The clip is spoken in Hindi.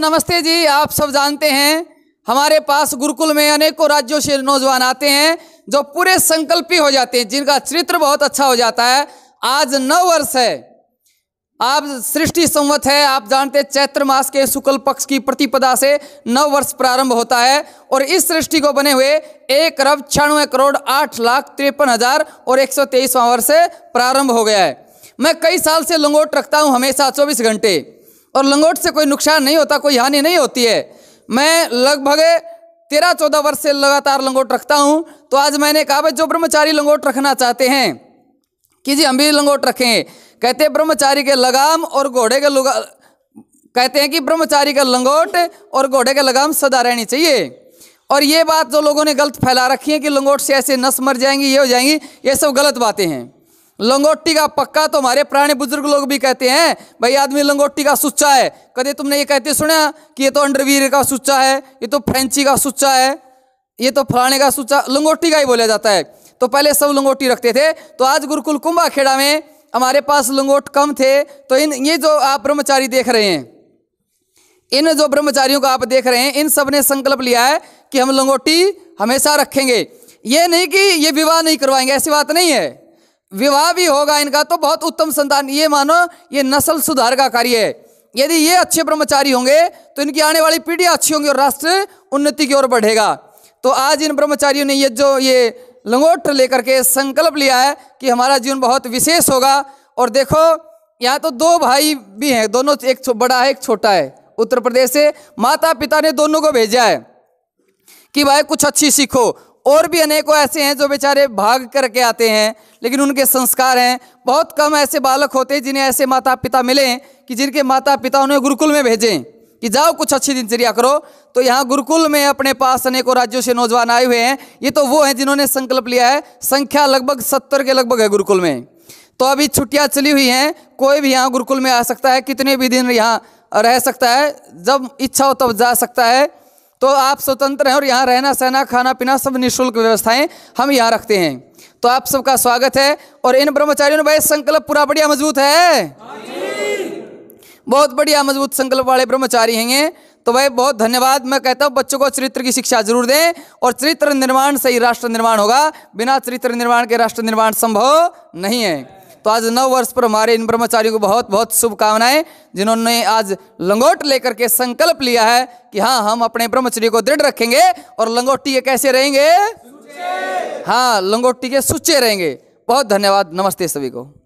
नमस्ते जी आप सब जानते हैं हमारे पास गुरुकुल में अनेकों राज्यों से नौजवान आते हैं जो पूरे संकल्पी हो जाते हैं जिनका चरित्र बहुत अच्छा हो जाता है आज नव वर्ष है आप सृष्टि संवत है आप जानते हैं चैत्र मास के शुक्ल पक्ष की प्रतिपदा से नव वर्ष प्रारंभ होता है और इस सृष्टि को बने हुए एक अरब छियानवे करोड़ आठ लाख तिरपन हजार और एक सौ तेईसवां वर्ष प्रारंभ हो गया है मैं कई साल से लंगोट रखता हूं हमेशा चौबीस घंटे और लंगोट से कोई नुकसान नहीं होता कोई हानि नहीं होती है मैं लगभग तेरह चौदह वर्ष से लगातार लंगोट रखता हूँ तो आज मैंने कहा भाई जो ब्रह्मचारी लंगोट रखना चाहते हैं कि जी हम भी लंगोट रखें कहते ब्रह्मचारी के लगाम और घोड़े के लुगा कहते हैं कि ब्रह्मचारी का लंगोट और घोड़े का लगाम सदा रहनी चाहिए और ये बात जो लोगों ने गलत फैला रखी है कि लंगोट से ऐसे नस मर जाएंगी ये हो जाएंगी ये सब गलत बातें हैं लंगोटी का पक्का तो हमारे पुराने बुजुर्ग लोग भी कहते हैं भाई आदमी लंगोटी का सुच्चा है कदे तुमने ये कहते सुना कि ये तो अंडरवीर का सुच्चा है ये तो फ्रेंची का सुच्चा है ये तो फलाने का सुच्चा लंगोटी का ही बोला जाता है तो पहले सब लंगोटी रखते थे तो आज गुरुकुल कुंभा खेड़ा में हमारे पास लंगोट कम थे तो इन ये जो आप ब्रह्मचारी देख रहे हैं इन जो ब्रह्मचारियों को आप देख रहे हैं इन सब ने संकल्प लिया है कि हम लंगोटी हमेशा रखेंगे ये नहीं कि ये विवाह नहीं करवाएंगे ऐसी बात नहीं है विवाह भी होगा इनका तो बहुत उत्तम संतान ये मानो ये नस्ल सुधार का कार्य है यदि ये अच्छे ब्रह्मचारी होंगे तो इनकी आने वाली पीढ़ियाँ अच्छी होंगी और राष्ट्र उन्नति की ओर बढ़ेगा तो आज इन ब्रह्मचारियों ने ये जो ये लंगोट लेकर के संकल्प लिया है कि हमारा जीवन बहुत विशेष होगा और देखो यहाँ तो दो भाई भी हैं दोनों एक बड़ा है एक छोटा है उत्तर प्रदेश से माता पिता ने दोनों को भेजा है कि भाई कुछ अच्छी सीखो और भी अनेकों ऐसे हैं जो बेचारे भाग करके आते हैं लेकिन उनके संस्कार हैं बहुत कम ऐसे बालक होते हैं जिन्हें ऐसे माता पिता मिले कि जिनके माता पिता उन्हें गुरुकुल में भेजें कि जाओ कुछ अच्छी दिनचर्या करो तो यहाँ गुरुकुल में अपने पास अनेकों राज्यों से नौजवान आए हुए हैं ये तो वो हैं जिन्होंने संकल्प लिया है संख्या लगभग सत्तर के लगभग है गुरुकुल में तो अभी छुट्टियाँ चली हुई हैं कोई भी यहाँ गुरुकुल में आ सकता है कितने भी दिन यहाँ रह सकता है जब इच्छा हो तब जा सकता है तो आप स्वतंत्र हैं और यहाँ रहना सहना खाना पीना सब निःशुल्क व्यवस्थाएं हम यहाँ रखते हैं तो आप सबका स्वागत है और इन ब्रह्मचारियों ने भाई संकल्प पूरा बढ़िया मजबूत है बहुत बढ़िया मजबूत संकल्प वाले ब्रह्मचारी हैं तो भाई बहुत धन्यवाद मैं कहता हूँ बच्चों को चरित्र की शिक्षा जरूर दें और चरित्र निर्माण से ही राष्ट्र निर्माण होगा बिना चरित्र निर्माण के राष्ट्र निर्माण संभव नहीं है तो आज नव वर्ष पर हमारे इन ब्रह्मचारियों को बहुत बहुत शुभकामनाएं जिन्होंने आज लंगोट लेकर के संकल्प लिया है कि हाँ हम अपने ब्रह्मचर्य को दृढ़ रखेंगे और लंगोटी कैसे रहेंगे हाँ लंगोटी के सुच्चे रहेंगे बहुत धन्यवाद नमस्ते सभी को